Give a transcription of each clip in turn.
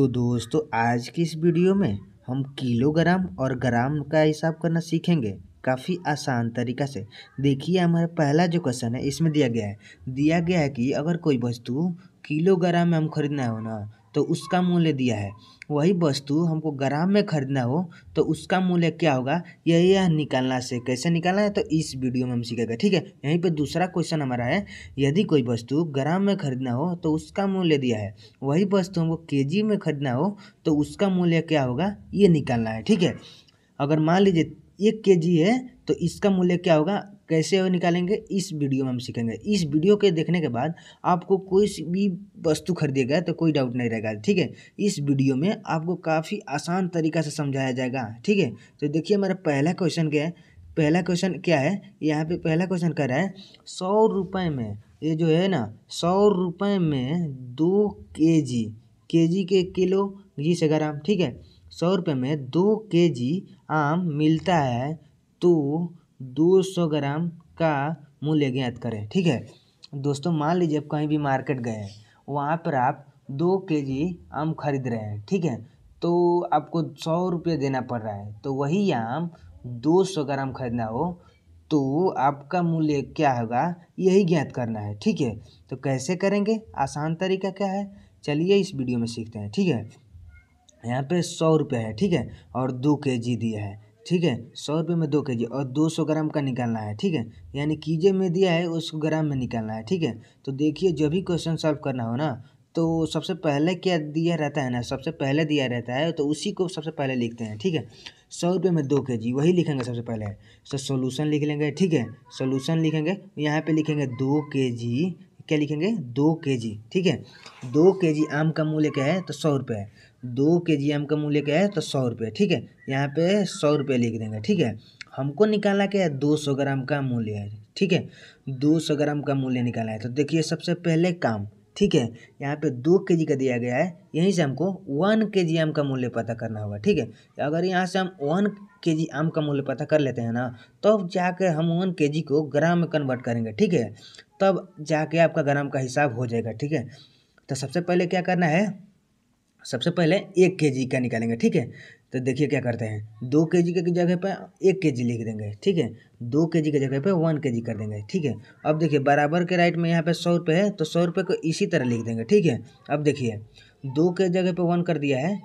तो दोस्तों आज की इस वीडियो में हम किलोग्राम और ग्राम का हिसाब करना सीखेंगे काफ़ी आसान तरीका से देखिए हमारा पहला जो क्वेश्चन है इसमें दिया गया है दिया गया है कि अगर कोई वस्तु किलोग्राम में हम खरीदना हो ना तो उसका मूल्य दिया है वही वस्तु हमको ग्राम में खरीदना हो तो उसका मूल्य क्या होगा यही यह निकालना से कैसे निकालना है तो इस वीडियो में हम सीखेंगे ठीक है यहीं पर दूसरा क्वेश्चन हमारा है यदि कोई वस्तु ग्राम में खरीदना हो तो उसका मूल्य दिया है वही वस्तु हमको के में खरीदना हो तो उसका मूल्य क्या होगा ये निकालना है ठीक है अगर मान लीजिए एक के है तो इसका मूल्य क्या होगा कैसे निकालेंगे इस वीडियो में हम सीखेंगे इस वीडियो के देखने के बाद आपको कोई भी वस्तु खरीदेगा तो कोई डाउट नहीं रहेगा ठीक है इस वीडियो में आपको काफ़ी आसान तरीका से समझाया जाएगा ठीक है तो देखिए हमारा पहला क्वेश्चन क्या है पहला क्वेश्चन क्या है यहाँ पे पहला क्वेश्चन कह रहा है सौ रुपये में ये जो है ना सौ रुपये में दो के जी के जी के किलो घी से ग्राम ठीक है सौ रुपये में दो के जी आम मिलता है तो दो सौ ग्राम का मूल्य ज्ञात करें ठीक है दोस्तों मान लीजिए आप कहीं भी मार्केट गए हैं वहाँ पर आप दो के जी आम खरीद रहे हैं ठीक है तो आपको सौ रुपये देना पड़ रहा है तो वही आम दो सौ ग्राम खरीदना हो तो आपका मूल्य क्या होगा यही ज्ञात करना है ठीक है तो कैसे करेंगे आसान तरीका क्या है चलिए इस वीडियो में सीखते हैं ठीक है यहाँ पे सौ रुपये है ठीक है और दो के जी दिया है ठीक है सौ रुपये में दो के जी और दो सौ ग्राम का निकालना है ठीक है यानी कीजे में दिया है उसको ग्राम में निकालना है ठीक है तो देखिए जब भी क्वेश्चन सॉल्व करना हो ना तो सबसे पहले क्या दिया रहता है ना सबसे पहले दिया रहता है तो उसी को सबसे पहले लिखते हैं ठीक है सौ रुपये में दो के जी वही लिखेंगे सबसे पहले सो तो सोलूशन लिख लेंगे ठीक है सोलूशन लिखेंगे यहाँ पे लिखेंगे दो के जी क्या लिखेंगे दो के जी ठीक है दो के जी आम का मूल्य क्या है तो सौ रुपये है दो के जी आम का मूल्य क्या है तो सौ रुपये ठीक है यहाँ पे सौ रुपये लिख देंगे ठीक है हमको निकाला क्या है दो सौ ग्राम का मूल्य है ठीक है दो सौ ग्राम का मूल्य निकाला है तो देखिए सबसे पहले काम ठीक है यहाँ पे दो के जी का दिया गया है यहीं से हमको वन के जी आम का मूल्य पता करना होगा ठीक है अगर यहाँ से हम वन के जी आम का मूल्य पता कर लेते हैं ना तब तो जाके हम वन के जी को ग्राम में कन्वर्ट करेंगे ठीक है तब जाके आपका ग्राम का हिसाब हो जाएगा ठीक है तो सबसे पहले क्या करना है सबसे पहले एक के जी का निकालेंगे ठीक है तो देखिए क्या करते हैं दो के जी की जगह पर एक के जी लिख देंगे ठीक है दो के जी की जगह पर वन के जी कर देंगे ठीक है अब देखिए बराबर के राइट में यहाँ पे सौ रुपये है तो सौ रुपये को इसी तरह लिख देंगे ठीक है अब देखिए दो के जगह पर वन कर दिया है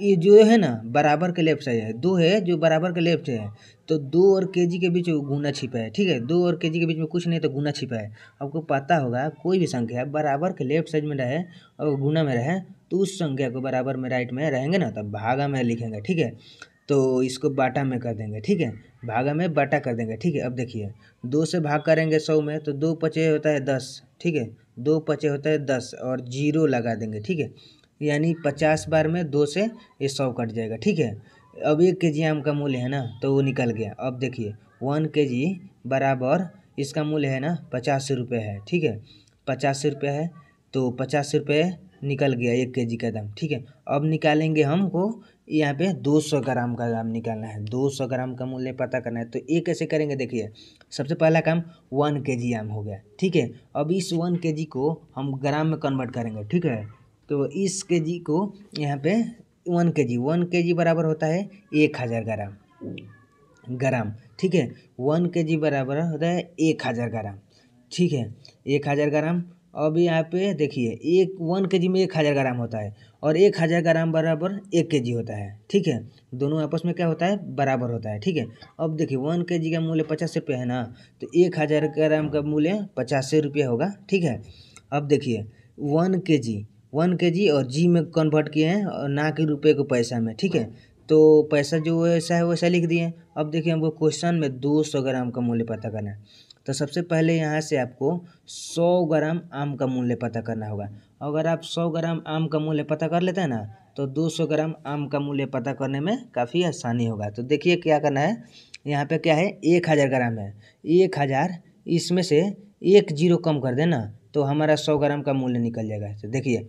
ये जो है ना बराबर के लेफ्ट साइड है दो है जो बराबर के लेफ्ट है तो दो और के जी के बीच गुना छिपा है ठीक है दो और के जी के बीच में कुछ नहीं तो गुना छिपा है आपको पता होगा कोई भी संख्या बराबर के लेफ्ट साइड में रहे और गुना में रहे तो उस संख्या को बराबर में राइट में रहेंगे ना तब भागा में लिखेंगे ठीक है तो इसको बाटा में कर देंगे ठीक है भागा में बाटा कर देंगे ठीक है अब देखिए दो से भाग करेंगे सौ में तो दो पचे होता है दस ठीक है दो पचे होता है दस और जीरो लगा देंगे ठीक है यानी पचास बार में दो से ये सौ कट जाएगा ठीक है अब एक के जी आम का मूल्य है ना तो वो निकल गया अब देखिए वन के जी बराबर इसका मूल्य है ना पचास रुपये है ठीक है पचास रुपये है तो पचास रुपये निकल गया एक के जी का दाम ठीक है अब निकालेंगे हमको यहाँ पे 200 ग्राम का दाम निकालना है 200 ग्राम का मूल्य पता करना है तो ये कैसे करेंगे देखिए सबसे पहला काम वन के जी आम हो गया ठीक है अब इस वन के जी को हम ग्राम में कन्वर्ट करेंगे ठीक है तो इस के जी को यहाँ पे वन के जी वन के जी बराबर होता है एक हज़ार ग्राम ग्राम ठीक है वन के जी बराबर होता है एक हज़ार ग्राम ठीक है एक हज़ार ग्राम अब यहाँ पे देखिए एक वन के जी में एक हज़ार ग्राम होता है और एक हज़ार ग्राम बराबर एक के जी होता है ठीक है दोनों आपस में क्या होता है बराबर होता है ठीक है अब देखिए वन के जी का मूल्य पचास रुपये है ना तो एक हज़ार ग्राम का मूल्य पचास रुपये होगा ठीक है अब देखिए वन के जी वन के जी और जी में कन्वर्ट किए हैं और ना कि रुपये को पैसा में ठीक है तो पैसा जो ऐसा है वैसा लिख दिए अब देखिए हमको क्वेश्चन में दो सौ ग्राम का मूल्य पता करना है तो सबसे पहले यहाँ से आपको सौ ग्राम आम का मूल्य पता करना होगा अगर आप सौ ग्राम आम का मूल्य पता कर लेते हैं ना तो दो सौ ग्राम आम का मूल्य पता करने में काफ़ी आसानी होगा तो देखिए क्या करना है यहाँ पे क्या है एक हज़ार ग्राम है एक हज़ार इसमें से एक जीरो कम कर देना तो हमारा सौ ग्राम का मूल्य निकल जाएगा तो देखिए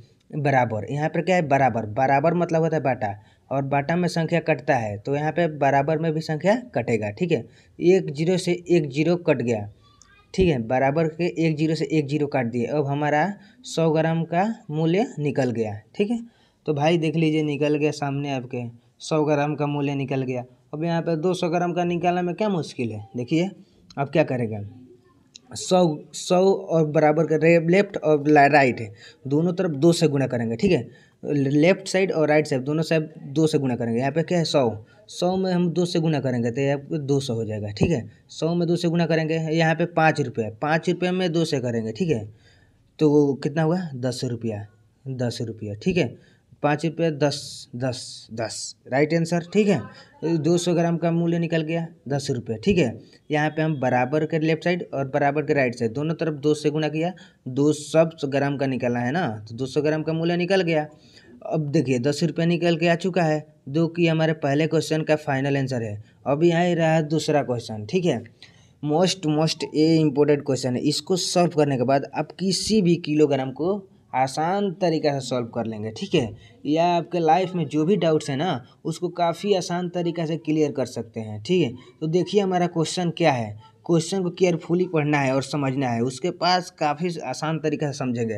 बराबर यहाँ पर क्या है बराबर बराबर मतलब होता है बाटा और बाटा में संख्या कटता है तो यहाँ पे बराबर में भी संख्या कटेगा ठीक है एक जीरो से एक जीरो कट गया ठीक है बराबर के एक जीरो से एक जीरो काट दिए अब हमारा सौ ग्राम का मूल्य निकल गया ठीक है तो भाई देख लीजिए निकल गया सामने आपके सौ ग्राम का मूल्य निकल गया अब यहाँ पर दो सौ ग्राम का निकालने में क्या मुश्किल है देखिए अब क्या करेगा सौ सौ और बराबर का लेफ्ट और राइट है दोनों तरफ दो से गुना करेंगे ठीक है लेफ्ट साइड और राइट साइड दोनों साइड दो से गुना करेंगे यहाँ पे क्या है सौ सौ में हम दो से गुना करेंगे तो यहाँ पे दो सौ हो जाएगा ठीक है सौ में दो से गुना करेंगे यहाँ पे पाँच रुपये पाँच रुपये में दो से करेंगे ठीक है तो कितना हुआ दस रुपया दस रुपया ठीक है पाँच रुपये दस दस दस राइट आंसर ठीक है दो सौ ग्राम का मूल्य निकल गया दस रुपये ठीक है यहाँ पे हम बराबर के लेफ्ट साइड और बराबर के राइट साइड दोनों तरफ दो से गुना किया दो सब ग्राम का निकला है ना तो दो सौ ग्राम का मूल्य निकल गया अब देखिए दस रुपये निकल के आ चुका है जो कि हमारे पहले क्वेश्चन का फाइनल आंसर है अब यहाँ ही रहा है दूसरा क्वेश्चन ठीक है most most a important question है इसको सॉल्व करने के बाद आप किसी भी किलोग्राम को आसान तरीक़े से सॉल्व कर लेंगे ठीक है या आपके लाइफ में जो भी डाउट्स हैं ना उसको काफ़ी आसान तरीक़े से क्लियर कर सकते हैं ठीक है तो देखिए हमारा क्वेश्चन क्या है क्वेश्चन को केयरफुली पढ़ना है और समझना है उसके पास काफ़ी आसान तरीके से समझेंगे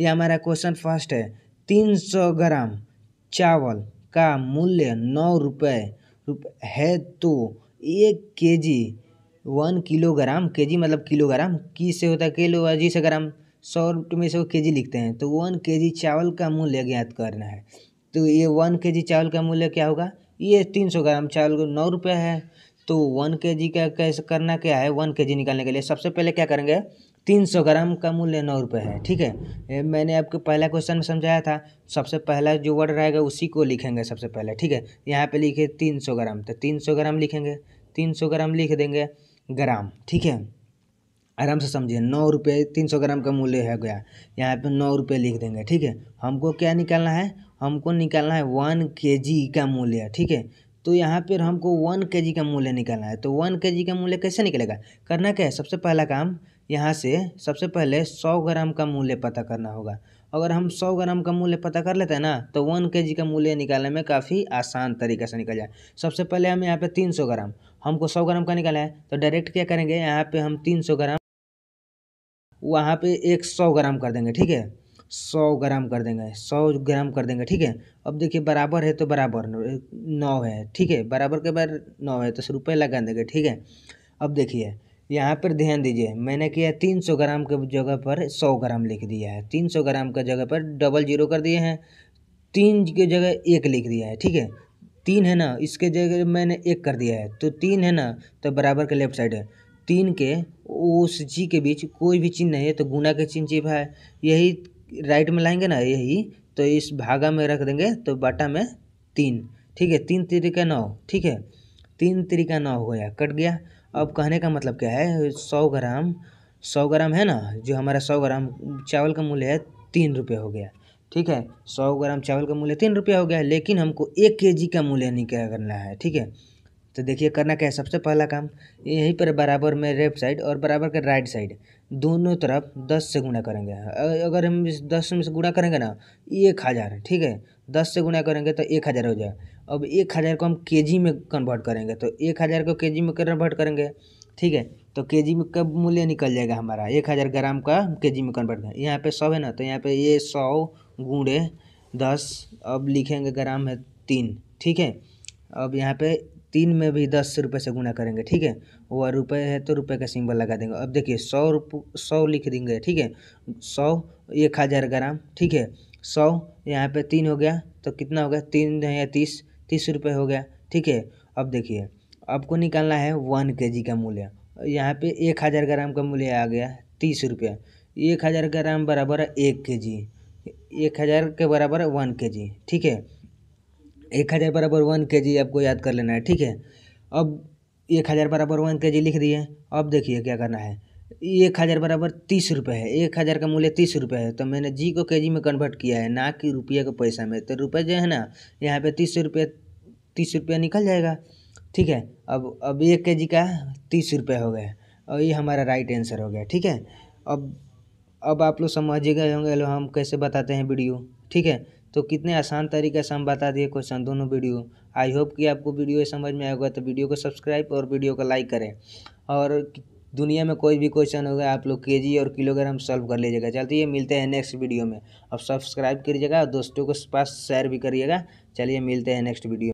यह हमारा क्वेश्चन फर्स्ट है तीन सौ ग्राम चावल का मूल्य नौ रुपये है तो एक के जी वन किलोग्राम के जी मतलब किलोग्राम की से होता है किलो जी से ग्राम सौ रुपये में से वो के जी लिखते हैं तो वन के जी चावल का मूल्य ज्ञात करना है तो ये वन के जी चावल का मूल्य क्या होगा ये तीन सौ ग्राम चावल नौ रुपये है तो वन के जी का कैसे करना क्या है वन के जी निकालने के लिए सबसे पहले क्या करेंगे तीन सौ ग्राम का मूल्य नौ रुपये है ठीक है मैंने आपको पहला क्वेश्चन में समझाया था सबसे पहला जो वर्ड रहेगा उसी को लिखेंगे सबसे पहले ठीक है यहाँ पे लिखे तीन सौ ग्राम तो तीन सौ ग्राम लिखेंगे तीन सौ ग्राम लिख देंगे ग्राम ठीक है आराम से समझिए नौ रुपये तीन सौ ग्राम का मूल्य है गया यहाँ पे नौ रुपये लिख देंगे ठीक है हमको क्या निकालना है हमको निकालना है वन के जी का मूल्य ठीक है तो यहाँ पर हमको वन के जी का मूल्य निकालना है तो वन के जी का मूल्य कैसे निकलेगा करना क्या है सबसे पहला काम यहाँ से सबसे पहले सौ ग्राम का मूल्य पता करना होगा अगर हम सौ ग्राम का मूल्य पता कर लेते हैं ना तो वन के जी का मूल्य निकालने में काफ़ी आसान तरीके से निकल जाए सबसे पहले हम यहाँ पे तीन सौ ग्राम हमको सौ ग्राम का निकाला है तो डायरेक्ट क्या करेंगे यहाँ पे हम तीन सौ ग्राम वहाँ पे एक सौ ग्राम कर देंगे ठीक है सौ ग्राम कर देंगे सौ ग्राम कर देंगे ठीक है अब देखिए बराबर है तो बराबर नौ है ठीक है बराबर के बाद नौ है तो सौ रुपये लगा देंगे ठीक है अब देखिए यहाँ पर ध्यान दीजिए मैंने किया तीन सौ ग्राम के जगह पर सौ ग्राम लिख दिया है तीन सौ ग्राम का जगह पर डबल जीरो कर दिए हैं तीन की जगह एक लिख दिया है ठीक है तीन है ना इसके जगह मैंने एक कर दिया है तो तीन है ना तो बराबर के लेफ्ट साइड है तीन के उस जी के बीच कोई भी चिन्ह नहीं है तो गुना के चिन्ह जी है यही राइट में लाएंगे ना यही तो इस भागा में रख देंगे तो बाटा में तीन ठीक है तीन तरीका नौ ठीक है तीन तरीका नौ हो गया कट गया अब कहने का मतलब क्या है सौ ग्राम सौ ग्राम है ना जो हमारा सौ ग्राम चावल का मूल्य है तीन रुपये हो गया ठीक है सौ ग्राम चावल का मूल्य तीन रुपया हो गया लेकिन हमको एक के जी का मूल्य करना है ठीक है तो देखिए करना क्या है सबसे पहला काम यहीं पर बराबर में लेफ्ट साइड और बराबर के राइट साइड दोनों तरफ दस से गुणा करेंगे अगर हम इस दस में से गुणा करेंगे ना एक हज़ार ठीक है दस से गुणा करेंगे तो एक हज़ार हो जाएगा अब एक हज़ार को हम के में कन्वर्ट करेंगे तो एक हज़ार को के में कन्वर्ट करेंगे ठीक है तो के जी कब मूल्य निकल जाएगा हमारा एक हज़ार ग्राम का के जी में कन्वर्ट करें यहाँ पर सौ है ना तो यहाँ पर ये सौ गुणे दस अब लिखेंगे ग्राम है तीन ठीक है अब यहाँ पे तीन में भी दस रुपये से गुना करेंगे ठीक है वह रुपये है तो रुपये का सिंबल लगा देंगे अब देखिए सौ रुप सौ लिख देंगे ठीक है सौ एक हज़ार ग्राम ठीक है सौ यहाँ पे तीन हो गया तो कितना हो गया तीन या तीस तीस रुपये हो गया ठीक है अब देखिए आपको निकालना है वन के जी का मूल्य यहाँ पर एक हज़ार ग्राम का मूल्य आ गया तीस रुपये एक हज़ार ग्राम बराबर है एक के जी एक हज़ार के बराबर है वन के जी ठीक है एक हज़ार बराबर वन के जी आपको याद कर लेना है ठीक है अब एक हज़ार बराबर वन के जी लिख दिए अब देखिए क्या करना है एक हज़ार बराबर तीस रुपये है एक हज़ार का मूल्य तीस रुपये है तो मैंने जी को केजी में कन्वर्ट किया है ना कि रुपये को पैसा में तो रुपये जो है ना यहाँ पे तीस रुपये तीस रुपये निकल जाएगा ठीक है अब अब एक के जी का तीस रुपये हो गया और ये हमारा राइट आंसर हो गया ठीक है अब अब आप लोग समझ गए होंगे हम कैसे बताते हैं वीडियो ठीक है तो कितने आसान तरीके से हम बता दिए क्वेश्चन दोनों वीडियो आई होप कि आपको वीडियो समझ में आएगा तो वीडियो को सब्सक्राइब और वीडियो को लाइक करें और दुनिया में कोई भी क्वेश्चन होगा आप लोग केजी और किलोग्राम सॉल्व कर लीजिएगा चलिए मिलते हैं नेक्स्ट वीडियो में अब सब्सक्राइब करिएगा और दोस्तों के पास शेयर भी करिएगा चलिए मिलते हैं नेक्स्ट वीडियो